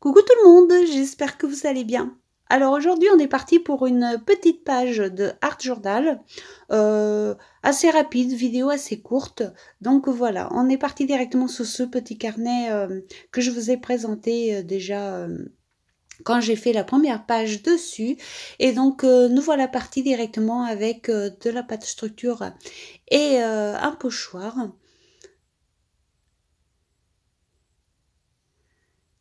Coucou tout le monde, j'espère que vous allez bien. Alors aujourd'hui on est parti pour une petite page de Art Journal, euh, assez rapide, vidéo assez courte. Donc voilà, on est parti directement sur ce petit carnet euh, que je vous ai présenté euh, déjà quand j'ai fait la première page dessus. Et donc, nous voilà partis directement avec de la pâte structure et un pochoir.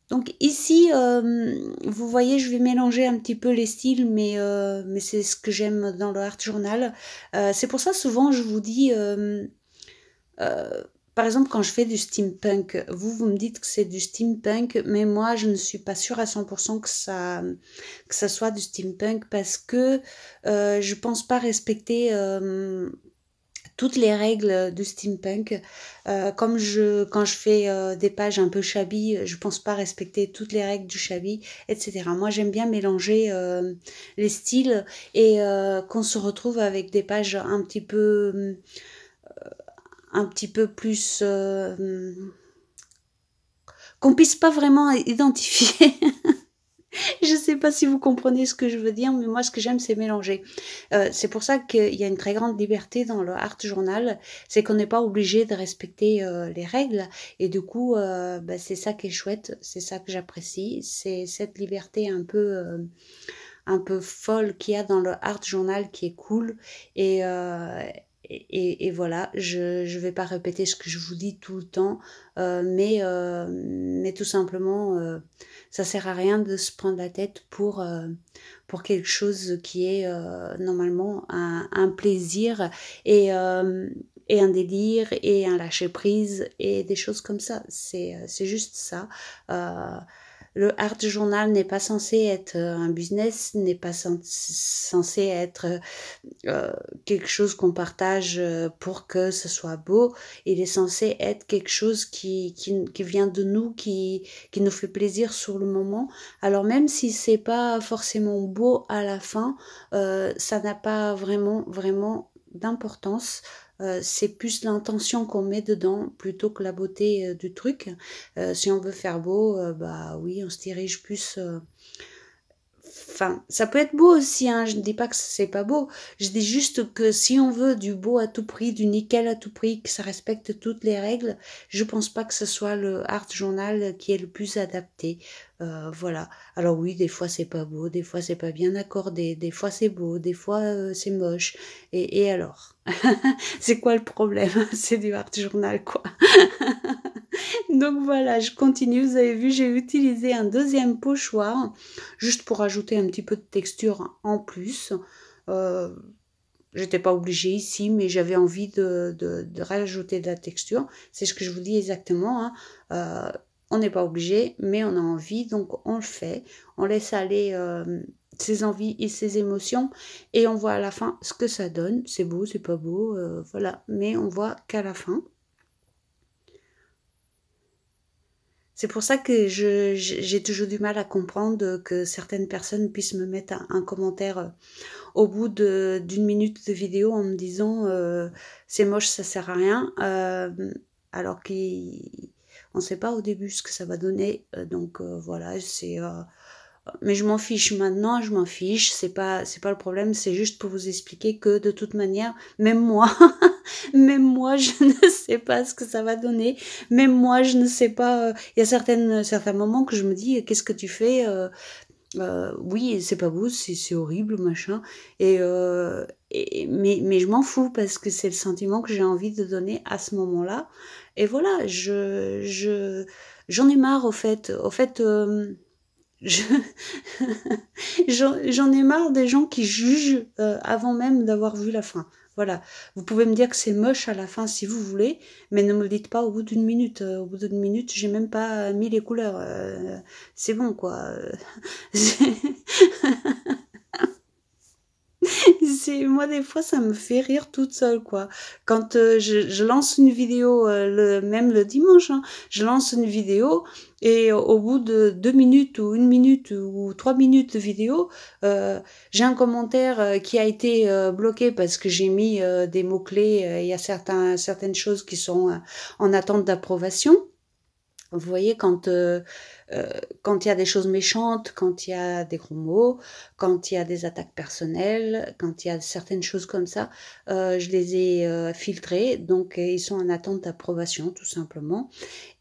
Donc ici, euh, vous voyez, je vais mélanger un petit peu les styles, mais, euh, mais c'est ce que j'aime dans le art journal. Euh, c'est pour ça souvent je vous dis, par exemple quand je fais du steampunk, vous, vous me dites que c'est du steampunk, mais moi je ne suis pas sûre à 100% que ça, que ça soit du steampunk parce que je ne pense pas respecter toutes les règles du steampunk. Euh, comme je, quand je fais euh, des pages un peu shabby, je pense pas respecter toutes les règles du shabby, etc. Moi, j'aime bien mélanger euh, les styles et qu'on se retrouve avec des pages un petit peu, un petit peu plus qu'on puisse pas vraiment identifier. je ne sais pas si vous comprenez ce que je veux dire, mais moi ce que j'aime c'est mélanger. Euh, c'est pour ça qu'il y a une très grande liberté dans le art journal, c'est qu'on n'est pas obligé de respecter euh, les règles. Et du coup, euh, bah, c'est ça qui est chouette, c'est ça que j'apprécie, c'est cette liberté un peu... un peu folle qu'il y a dans le art journal qui est cool et, et, voilà, je ne vais pas répéter ce que je vous dis tout le temps, mais, mais tout simplement, ça sert à rien de se prendre la tête pour, euh, pour quelque chose qui est euh, normalement un, plaisir et, euh, et un délire et un lâcher-prise et des choses comme ça. C'est juste ça le art journal n'est pas censé être euh, un business, n'est pas censé être euh, quelque chose qu'on partage euh, pour que ce soit beau. Il est censé être quelque chose qui, vient de nous, qui, nous fait plaisir sur le moment. Alors même si c'est pas forcément beau à la fin, ça n'a pas vraiment, vraiment d'importance. Euh, c'est plus l'intention qu'on met dedans plutôt que la beauté euh, du truc. Euh, si on veut faire beau, bah oui, on se dirige plus Enfin, ça peut être beau aussi, hein, je ne dis pas que c'est pas beau. Je dis juste que si on veut du beau à tout prix, du nickel à tout prix, que ça respecte toutes les règles, je pense pas que ce soit le art journal qui est le plus adapté. Euh, voilà. Alors oui, des fois c'est pas beau, des fois c'est pas bien accordé, des fois c'est beau, des fois euh, c'est moche. et alors C'est quoi le problème C'est du art journal quoi Donc voilà, je continue. Vous avez vu, j'ai utilisé un deuxième pochoir juste pour ajouter un petit peu de texture en plus. Je euh, J'étais pas obligée ici, mais j'avais envie de, rajouter de la texture. C'est ce que je vous dis exactement. Hein. Euh, on n'est pas obligé, mais on a envie, donc on le fait. On laisse aller euh, ses envies et ses émotions et on voit à la fin ce que ça donne. C'est beau, c'est pas beau, voilà. Mais on voit qu'à la fin. C'est pour ça que je, j'ai toujours du mal à comprendre que certaines personnes puissent me mettre un, commentaire euh, au bout d'une minute de vidéo en me disant euh, c'est moche, ça sert à rien, euh, alors qu'on ne sait pas au début ce que ça va donner. Euh, donc voilà, c'est mais je m'en fiche maintenant, je m'en fiche, c'est pas c'est pas le problème, c'est juste pour vous expliquer que de toute manière, même moi, Même moi, je ne sais pas ce que ça va donner. Même moi, je ne sais pas. Il euh, y a certaines, euh, certains moments que je me dis, qu'est-ce que tu fais euh, oui, c'est pas beau, c'est horrible, machin. Et, mais, je m'en fous parce que c'est le sentiment que j'ai envie de donner à ce moment-là. Et voilà, je j'en ai marre au fait. Au fait, j'en ai marre des gens qui jugent avant même d'avoir vu la fin. Voilà. Vous pouvez me dire que c'est moche à la fin si vous voulez, mais ne me dites pas au bout d'une minute. Euh, au bout d'une minute, j'ai même pas euh, mis les couleurs. Euh, c'est bon, quoi. c'est moi des fois ça me fait rire toute seule quoi. Quand euh, je, lance une vidéo, euh, le, même le dimanche, hein, je lance une vidéo et au bout de deux minutes ou une minute ou trois minutes de vidéo, euh, j'ai un commentaire qui a été bloqué parce que j'ai mis des mots-clés. Il y a certains, certaines choses qui sont en attente d'approbation. Vous voyez, euh, euh, quand il y a des choses méchantes, quand il y a des gros mots, quand il y a des attaques personnelles, quand il y a certaines choses comme ça, euh, je les ai filtrées, donc ils sont en attente d'approbation tout simplement.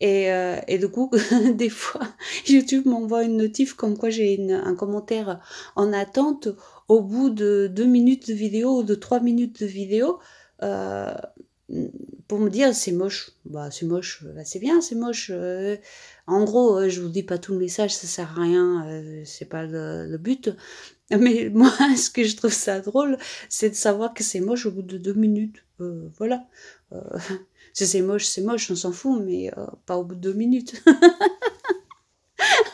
Et, et du coup, des fois, YouTube m'envoie une notif comme quoi j'ai un commentaire en attente au bout de deux minutes de vidéo ou de trois minutes de vidéo pour me dire c'est moche, bah c'est moche, euh, bah, c'est bien, c'est moche. Euh. en gros, euh, je vous dis pas tout le message, ça sert à rien, euh, c'est pas le, but. Mais moi, ce que je trouve ça drôle, c'est de savoir que c'est moche au bout de deux minutes. voilà. si c'est moche, c'est moche, on s'en fout, mais pas au bout de deux minutes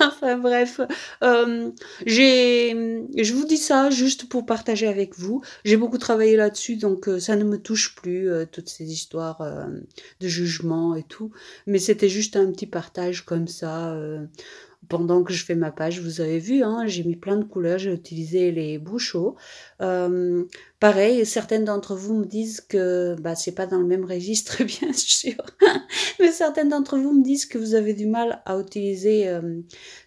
enfin bref, euh, je vous dis ça juste pour partager avec vous. J'ai beaucoup travaillé là-dessus, donc euh, ça ne me touche plus, euh, toutes ces histoires euh, de jugement et tout. Mais c'était juste un petit partage comme ça pendant que je fais ma page, vous avez vu, hein, j'ai mis plein de couleurs, j'ai utilisé les bouchots. Euh, pareil, certaines d'entre vous me disent que bah, c'est pas dans le même registre, bien sûr, mais certaines d'entre vous me disent que vous avez du mal à utiliser euh,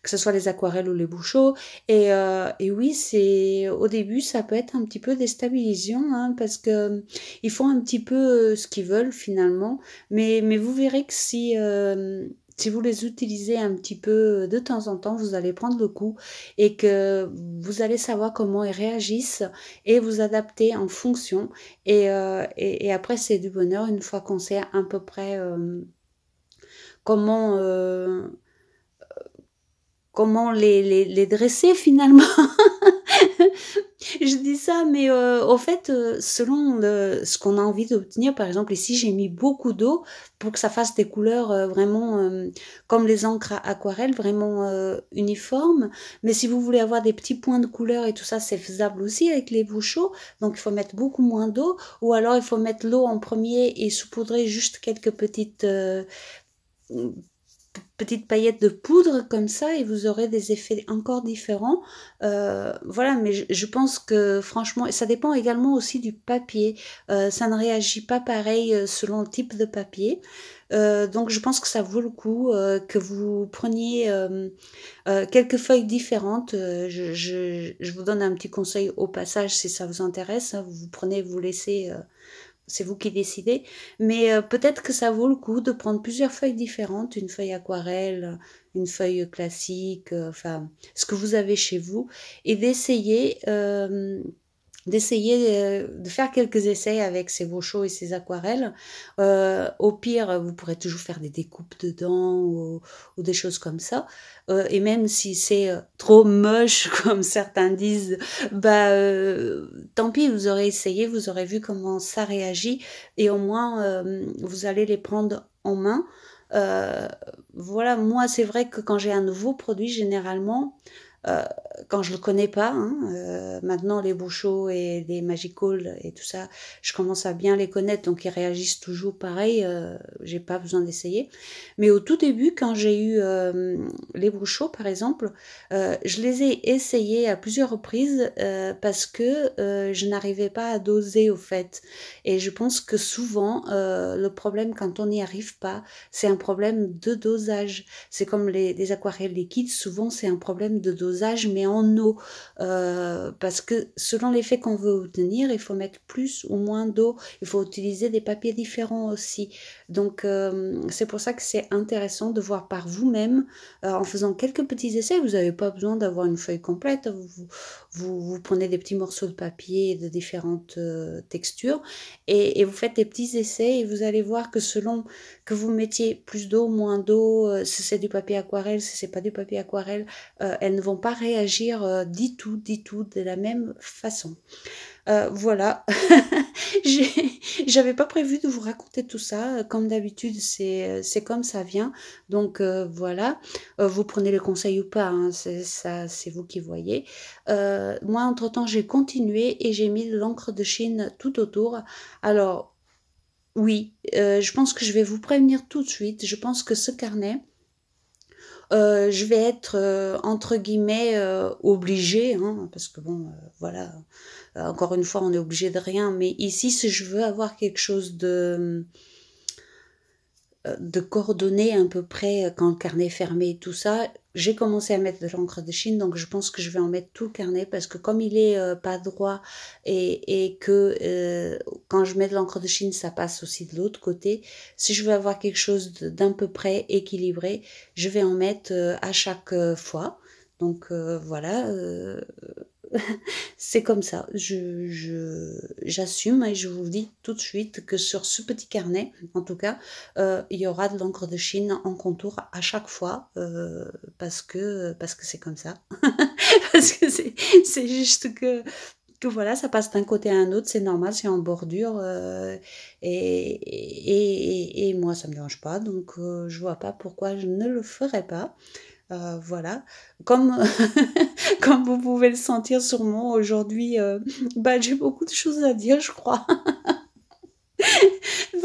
que ce soit les aquarelles ou les bouchots. Euh, et, oui, c'est au début, ça peut être un petit peu déstabilisant hein, parce que ils font un petit peu ce qu'ils veulent finalement, mais, mais vous verrez que si si vous les utilisez un petit peu euh, de temps en temps, vous allez prendre le coup et que vous allez savoir comment ils réagissent et vous adapter en fonction. Et, euh, et, après, c'est du bonheur une fois qu'on sait à peu près euh, comment... comment les, les, dresser finalement je dis ça, mais euh, au fait, euh, selon ce qu'on a envie d'obtenir, par exemple ici j'ai mis beaucoup d'eau pour que ça fasse des couleurs euh, vraiment comme les encres aquarelles, vraiment uniformes. Mais si vous voulez avoir des petits points de couleur et tout ça, c'est faisable aussi avec les bouchons. Donc il faut mettre beaucoup moins d'eau, ou alors il faut mettre l'eau en premier et saupoudrer juste quelques petites petite paillette de poudre comme ça et vous aurez des effets encore différents. Euh, voilà, mais je, pense que franchement, ça dépend également aussi du papier. Euh, ça ne réagit pas pareil euh, selon le type de papier. donc je pense que ça vaut le coup que vous preniez quelques feuilles différentes. Je, vous donne un petit conseil au passage si ça vous intéresse. vous prenez, vous laissez c'est vous qui décidez, mais euh, peut-être que ça vaut le coup de prendre plusieurs feuilles différentes, une feuille aquarelle, une feuille classique, euh, enfin ce que vous avez chez vous, et d'essayer euh, d'essayer de faire quelques essais avec ces chauds et ces aquarelles. Euh, au pire, vous pourrez toujours faire des découpes dedans ou, des choses comme ça. Euh, et même si c'est euh, trop moche, comme certains disent, bah tant pis, vous aurez essayé, vous aurez vu comment ça réagit et au moins vous allez les prendre en main. voilà, moi c'est vrai que quand j'ai un nouveau produit, généralement, euh, quand je le connais pas, hein, euh, maintenant les bouchots et les magicals et tout ça, je commence à bien les connaître, donc ils réagissent toujours pareil, je euh, j'ai pas besoin d'essayer. Mais au tout début, quand j'ai eu les bouchots par exemple, je les ai essayés à plusieurs reprises parce que je n'arrivais pas à doser au fait. Et je pense que souvent, le problème quand on n'y arrive pas, c'est un problème de dosage. C'est comme les, les aquarelles liquides, souvent c'est un problème de dosage mais en eau, euh, parce que selon l'effet qu'on veut obtenir, il faut mettre plus ou moins d'eau, il faut utiliser des papiers différents aussi. Donc euh, c'est pour ça que c'est intéressant de voir par vous-même, euh, en faisant quelques petits essais, vous n'avez pas besoin d'avoir une feuille complète, vous, vous, prenez des petits morceaux de papier de différentes textures, et, vous faites des petits essais, et vous allez voir que selon que vous mettiez plus d'eau, moins d'eau, si c'est du papier aquarelle, si c'est pas du papier aquarelle, elles ne vont pas réagir euh, du tout, dit tout de la même façon. Euh, voilà. voilà, j'avais pas prévu de vous raconter tout ça. Comme d'habitude, c'est comme ça vient. Donc euh, voilà, vous prenez le conseil ou pas, hein, ça c'est vous qui voyez. moi, entre-temps, j'ai continué et j'ai mis l'encre de Chine tout autour. Alors oui, je pense que je vais vous prévenir tout de suite. Je pense que ce carnet, euh, je vais être euh, entre guillemets euh, obligée, hein, parce que bon, voilà, encore une fois, on est obligé de rien, mais ici, si je veux avoir quelque chose de de coordonner à peu près euh, quand le carnet est fermé et tout ça. J'ai commencé à mettre de l'encre de Chine, donc je pense que je vais en mettre tout le carnet parce que comme il est euh, pas droit et, que euh, quand je mets de l'encre de Chine, ça passe aussi de l'autre côté. Si je veux avoir quelque chose d'un peu près équilibré, je vais en mettre à chaque fois. Donc voilà c'est comme ça. j'assume et je vous dis tout de suite que sur ce petit carnet, en tout cas, euh, il y aura de l'encre de Chine en contour à chaque fois euh, parce que parce que c'est comme ça. parce que c'est, juste que voilà, ça passe d'un côté à un autre, c'est normal, c'est en bordure. Euh, et, moi, ça me dérange pas, donc je vois pas pourquoi je ne le ferais pas. voilà, comme comme vous pouvez le sentir sûrement aujourd'hui, euh, bah, j'ai beaucoup de choses à dire, je crois.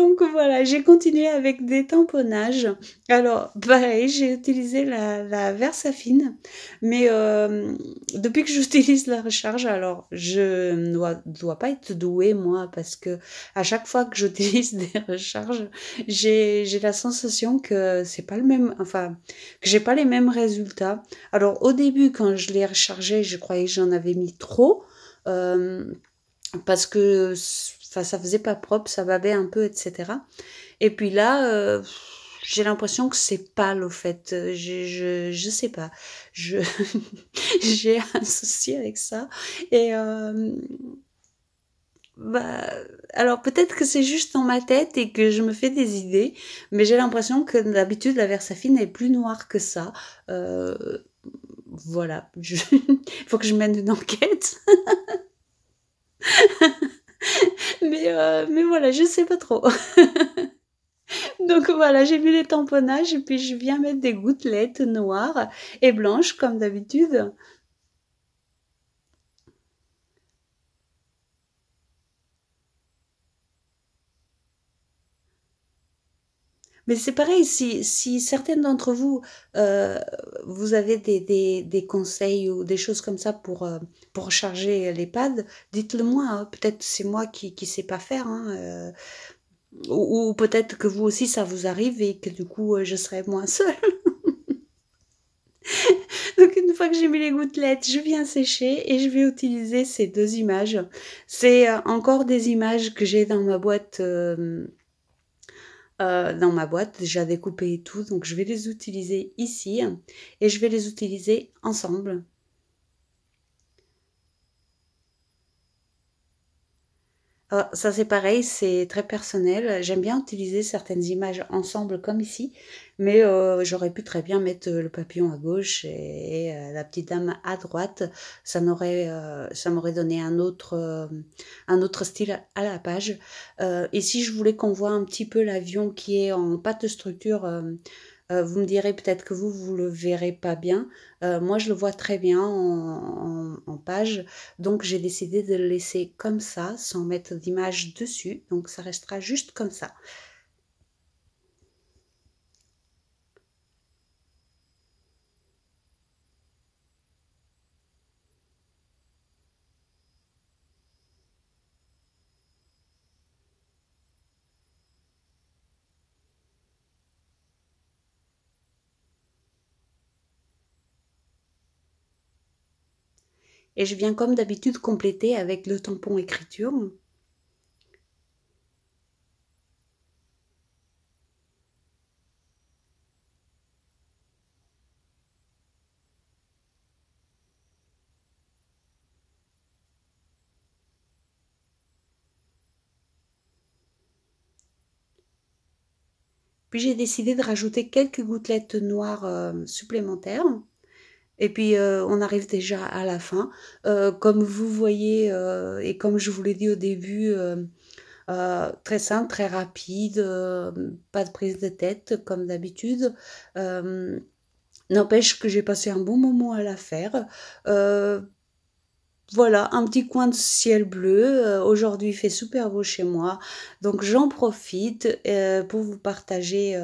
Donc voilà, j'ai continué avec des tamponnages. Alors pareil, j'ai utilisé la, Versafine, mais euh, depuis que j'utilise la recharge, alors je ne dois, pas être douée moi parce que à chaque fois que j'utilise des recharges, j'ai la sensation que c'est pas le même, enfin que j'ai pas les mêmes résultats. Alors au début, quand je l'ai rechargé je croyais que j'en avais mis trop. Euh, parce que enfin ça faisait pas propre, ça babait un peu, etc. Et puis là, euh, j'ai l'impression que c'est pâle au fait. Euh, je, je, je sais pas. Je j'ai un souci avec ça. Et euh, bah, alors peut-être que c'est juste dans ma tête et que je me fais des idées, mais j'ai l'impression que d'habitude la versafine est plus noire que ça. Euh, voilà, il faut que je mène une enquête. mais, euh, mais voilà, je sais pas trop. Donc voilà, j'ai mis les tamponnages et puis je viens mettre des gouttelettes noires et blanches comme d'habitude. Mais c'est pareil, si, si certaines d'entre vous, euh, vous avez des, conseils ou des choses comme ça pour, euh, pour charger les dites-le moi. Hein. Peut-être c'est moi qui ne sais pas faire. Hein, euh, ou, ou peut-être que vous aussi, ça vous arrive et que du coup, je serai moins seule. Donc une fois que j'ai mis les gouttelettes, je viens sécher et je vais utiliser ces deux images. C'est encore des images que j'ai dans ma boîte... Euh, dans ma boîte, déjà découpé tout. Donc je vais les utiliser ici et je vais les utiliser ensemble. Ah, ça c'est pareil, c'est très personnel. J'aime bien utiliser certaines images ensemble comme ici, mais euh, j'aurais pu très bien mettre euh, le papillon à gauche et, euh, la petite dame à droite. Ça m'aurait donné un autre, un autre style à la page. Et si je voulais qu'on voit un petit peu l'avion qui est en pâte de structure euh, vous me direz peut-être que vous, vous le verrez pas bien. Euh, moi, je le vois très bien en page. Donc, j'ai décidé de le laisser comme ça, sans mettre d'image dessus. Donc, ça restera juste comme ça. Et je viens comme d'habitude compléter avec le tampon écriture. Puis j'ai décidé de rajouter quelques gouttelettes noires euh, supplémentaires et puis euh, on arrive déjà à la fin. Euh, comme vous voyez euh, et comme je vous l'ai dit au début, très simple, très rapide, pas de prise de tête comme d'habitude. N'empêche que j'ai passé un bon moment à la faire. Voilà, un petit coin de ciel bleu. Aujourd'hui, il fait super beau chez moi. Donc, j'en profite pour vous partager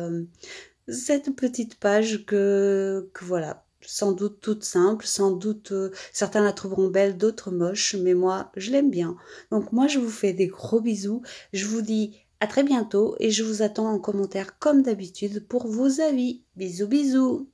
cette petite page que, que voilà, sans doute toute simple, sans doute euh, certains la trouveront belle, d'autres moche, mais moi je l'aime bien. Donc moi je vous fais des gros bisous, je vous dis à très bientôt et je vous attends en commentaire comme d'habitude pour vos avis. Bisous bisous